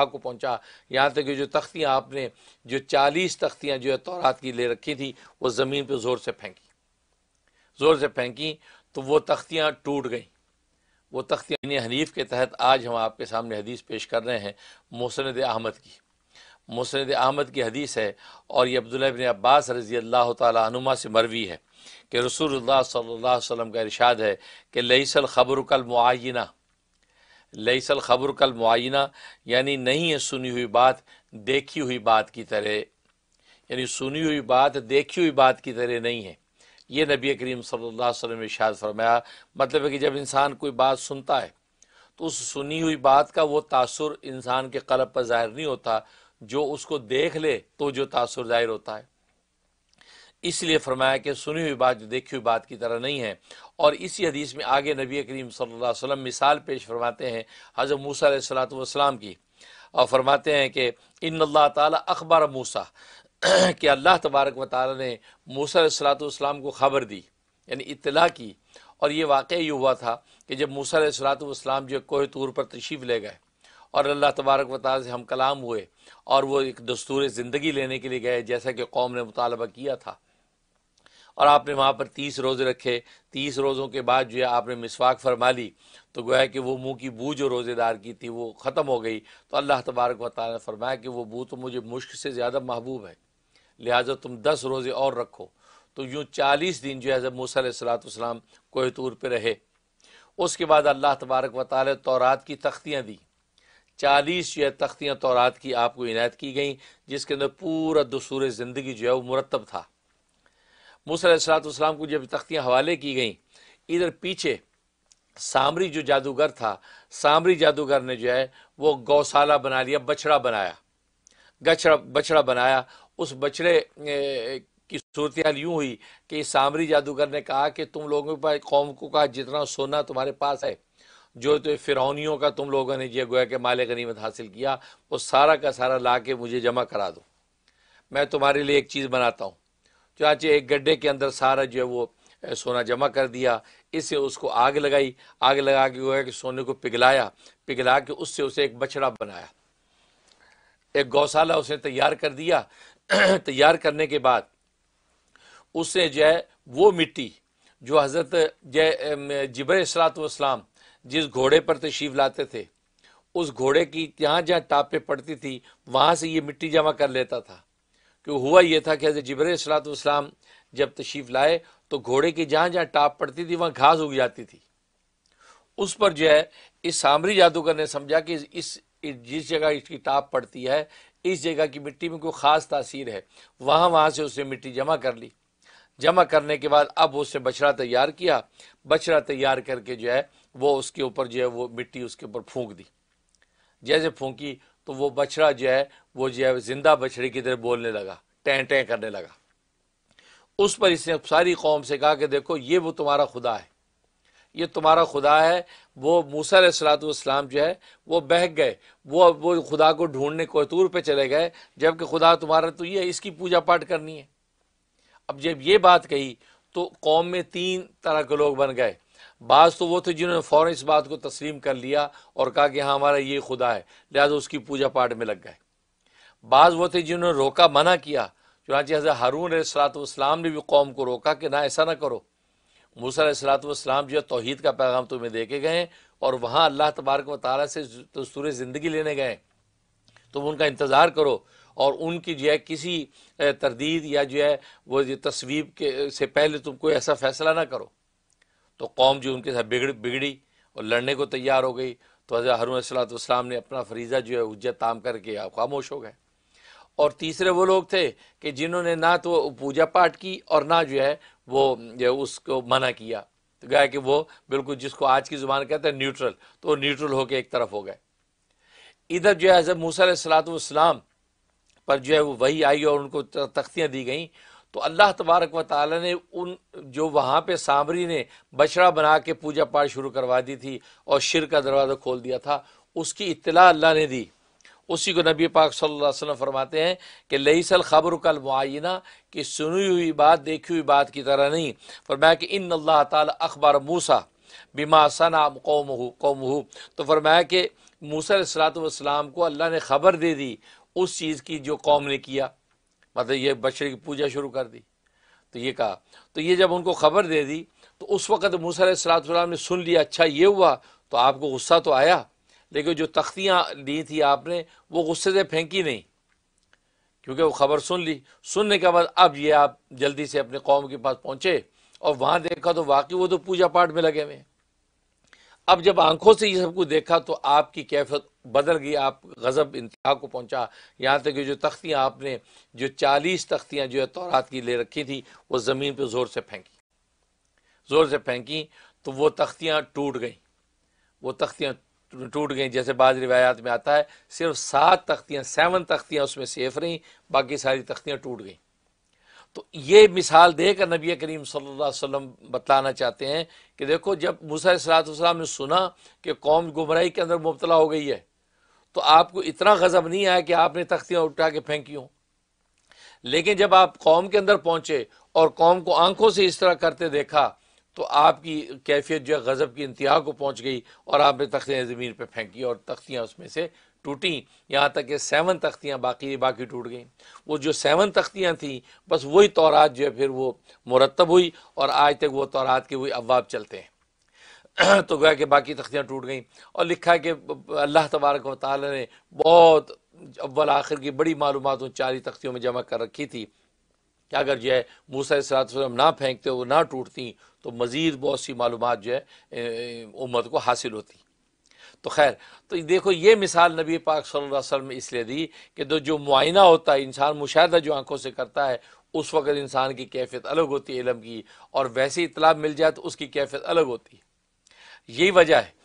आपको पहुंचा यहाँ तक कि जो तख्तियाँ आपने जो चालीस तख्तियाँ जो है तौरात की ले रखी थी वो ज़मीन पर ज़ोर से फेंकी ज़ोर से फेंकी तो वह तख्तियाँ टूट गईं वो तख्तियाँ हनीफ के तहत आज हम आपके सामने हदीस पेश कर रहे हैं मुसनद अहमद की मुसनद अहमद की हदीस है और यह अब्दुल्ला बिन अब्बास रजी अल्लाह तुमा से मरवी है कि रसूल सल्ला वसम का इर्शाद है कि लईसल ख़बर कल मुआयना लईसल खबर कल मुआइना यानी नहीं है सुनी हुई बात देखी हुई बात की तरह यानी सुनी हुई बात देखी हुई बात की तरह नहीं है ये नबी करीम सल्लल्लाहु अलैहि वसल्लम ने फरमाया मतलब है कि जब इंसान कोई बात सुनता है तो उस सुनी हुई बात का वो तासुर इंसान के कलब पर ज़ाहिर नहीं होता जो उसको देख ले तो जो तासुर ज़ाहिर होता है इसलिए फरमाया कि सुनी हुई बात जो देखी हुई बात की तरह नहीं है और इसी हदीस में आगे नबी करीम सल्लल्लाहु अलैहि वसल्लम मिसाल पेश फरमाते हैं हज़रत मूसा सलात की और फरमाते हैं कि इन अल्लाह ताला अखबार मूसा कि अल्लाह तबारक व ताली ने मूसा सलातम को ख़बर दी यानी इतला की और ये वाक़ ही हुआ था कि जब मूसा सलातम जो कोह तूर पर तशीफ ले गए और अल्लाह तबारक व ताल से हम कलाम हुए और वो एक दस्तूर ज़िंदगी लेने के लिए गए जैसा कि कौम ने मुतालबा किया था और आपने वहाँ पर तीस रोज़े रखे तीस रोज़ों के बाद जो है आपने मिसवाक फरमा ली तो गोया कि वो मुँह की बू जो रोज़ेदार की थी वो ख़त्म हो गई तो अल्लाह तबारक वाली ने फरमाया कि वो बू तो मुझे मुश्क से ज़्यादा महबूब है लिहाजा तुम दस रोज़े और रखो तो यूँ चालीस दिन जो है हज़रत मूसा सलाम कोहतूर पर रहे उसके बाद अल्लाह तबारक वाली तौरात की तख्तियाँ दी चालीस जो है तख्तियाँ तौरात की आपको इनायत की गई जिसके अंदर पूरा दसूर ज़िंदगी जो है वो मुरतब था मूसलाम को जब तख्तियाँ हवाले की गई इधर पीछे सामरी जो जादूगर था सामरी जादूगर ने जो है वो गौशाला बना लिया बछड़ा बनाया गछड़ा बछड़ा बनाया उस बछड़े की सूरत यूँ हुई कि सामरी जादूगर ने कहा कि तुम लोगों के पास कौम को कहा जितना सोना तुम्हारे पास है जो तो फिरौनियों का तुम लोगों ने जो गोया कि माल नीमत हासिल किया वो सारा का सारा ला के मुझे जमा करा दो मैं तुम्हारे लिए एक चीज़ बनाता हूँ चाचे एक गड्ढे के अंदर सारा जो है वो सोना जमा कर दिया इससे उसको आग लगाई आग लगा के है कि सोने को पिघलाया पिघला के उससे उसे एक बछड़ा बनाया एक गौशाला उसे तैयार कर दिया तैयार करने के बाद उसने जो है वो मिट्टी जो हज़रत जय जबर सलातवाम जिस घोड़े पर तशीफ लाते थे उस घोड़े की जहाँ जहाँ टापे पड़ती थी वहाँ से ये मिट्टी जमा कर लेता था कि हुआ यह था कि हज़रत जबर सलातम जब तशीफ़ लाए तो घोड़े की जहाँ जहाँ टाप पड़ती थी वहाँ घास उग जाती थी उस पर जो है इस सामरी जादूगर ने समझा कि इस जिस जगह इसकी टाप पड़ती है इस जगह की मिट्टी में कोई ख़ास तासीर है वहाँ वहाँ से उसने मिट्टी जमा कर ली जमा करने के बाद अब उसने बछड़ा तैयार किया बछड़ा तैयार करके जो है वो उसके ऊपर जो है वो मिट्टी उसके ऊपर फूंक दी जैसे फूंकी तो वो बछड़ा जो है वो जो है जिंदा बछड़े की तरह बोलने लगा टें टें करने लगा उस पर इसने सारी कौम से कहा कि देखो ये वो तुम्हारा खुदा है ये तुम्हारा खुदा है वो मूसा सलातम जो है वो बहक गए वो वो खुदा को ढूंढने को तूर पर चले गए जबकि खुदा तुम्हारा तो ये इसकी पूजा पाठ करनी है अब जब ये बात कही तो कौम में तीन तरह के लोग बन गए बाज़ तो वो थे जिन्होंने फ़ौर इस बात को तस्लीम कर लिया और कहा कि हाँ हमारा ये खुदा है लिहाजा उसकी पूजा पाठ में लग गए बाज़ वो थे जिन्होंने रोका मना किया चुनाची हज़र हारून सलातवाम ने भी कौम को रोका कि ना ऐसा ना करो मूसा सलातवाम जो है तोहद का पैगाम तुम्हें दे के गए और वहाँ अल्लाह तबारक व तारा से दस्तूर तो ज़िंदगी लेने गए तुम उनका इंतज़ार करो और उनकी जो है किसी तरदीद या जो है वो तस्वीर के से पहले तुम कोई ऐसा फ़ैसला ना करो तो कौम जो उनके साथ बिगड़ बिगड़ी और लड़ने को तैयार हो गई तो हज़रत हरून सलाम ने अपना फरीज़ा जो है उज्जत ताम करके आप खामोश हो गए और तीसरे वो लोग थे कि जिन्होंने ना तो पूजा पाठ की और ना जो है वो जो उसको मना किया तो गया कि वो बिल्कुल जिसको आज की ज़ुबान कहते हैं न्यूट्रल तो न्यूट्रल होकर एक तरफ हो गए इधर जो है हज़रत मूसा वाम पर जो है वो वही आई और उनको तख्तियाँ दी गई तो अल्लाह तबारक व ताली ने उन जो वहाँ पे सामरी ने बछड़ा बना के पूजा पाठ शुरू करवा दी थी और शिर का दरवाज़ा खोल दिया था उसकी इतला अल्लाह ने दी उसी को नबी पाक सल्लल्लाहु अलैहि वसल्लम फरमाते हैं कि लईसल खबर कल मुआना कि सुनी हुई बात देखी हुई बात की तरह नहीं फरमाया कि इन अल्लाह तखबार अखबार मूसा बिमा सना कौम कौम तो फरमाया कि मूसा सलात को अल्लाह ने खबर दे दी उस चीज़ की जो कौम ने किया मतलब ये बछड़े की पूजा शुरू कर दी तो ये कहा तो ये जब उनको खबर दे दी तो उस वक़्त मूसा सलाम ने सुन लिया अच्छा ये हुआ तो आपको गुस्सा तो आया लेकिन जो तख्तियाँ ली थी आपने वो गुस्से से फेंकी नहीं क्योंकि वो ख़बर सुन ली सुनने के बाद अब ये आप जल्दी से अपने कौम के पास पहुँचे और वहाँ देखा तो वाकई वो तो पूजा पाठ में लगे हुए हैं अब जब आंखों से ये सब कुछ देखा तो आपकी कैफियत बदल गई आप गज़ब इंतहा को पहुंचा यहाँ तक कि जो तख्तियाँ आपने जो चालीस तख्तियाँ जो है तौरात की ले रखी थी वो ज़मीन पर ज़ोर से फेंकी ज़ोर से फेंकी तो वो तख्तियाँ टूट गईं वो तख्तियाँ टूट गईं जैसे बाद रिवायात में आता है सिर्फ सात तख्तियाँ सेवन तख्तियाँ उसमें सेफ रहीं बाकी सारी तख्तियाँ टूट गईं तो ये मिसाल देकर नबी करीम सल्लल्लाहु बतलाना चाहते हैं कि देखो जब मूसा सलाम ने सुना कि कौम गुमराई के अंदर मुबतला हो गई है तो आपको इतना गज़ब नहीं आया कि आपने तख्तियां उठा के फेंकी हों लेकिन जब आप कौम के अंदर पहुंचे और कौम को आंखों से इस तरह करते देखा तो आपकी कैफियत जो है गज़ब की इंतहा को पहुंच गई और आपने तख्तियाँ ज़मीन पर फेंकी और तख्तियां उसमें से टूटी यहाँ तक कि सेवन तख्तियाँ बाकी बाकी टूट गई वो जो सेवन तख्तियाँ थीं बस वही तौरात जो है फिर वो मुरतब हुई और आज तक वो तौरात के वही अवाब चलते हैं तो गया कि बाकी तख्तियाँ टूट गईं और लिखा है कि अल्लाह तबारक वाल ने बहुत अव्वल आखिर की बड़ी मालूम उन चार ही तख्तियों में जमा कर रखी थी कि अगर जो है मूसा सलाम ना फेंकते वो ना टूटती तो मज़ीद बहुत सी मालूम जो है उम्मत को हासिल होती तो खैर तो देखो ये मिसाल नबी पाक सल्लल्लाहु अलैहि वसल्लम इसलिए दी कि तो जो मुआयना होता है इंसान मुशाह जो आंखों से करता है उस वक़्त इंसान की कैफियत अलग होती है इलम की और वैसी इतलाब मिल जाए तो उसकी कैफियत अलग होती है यही वजह है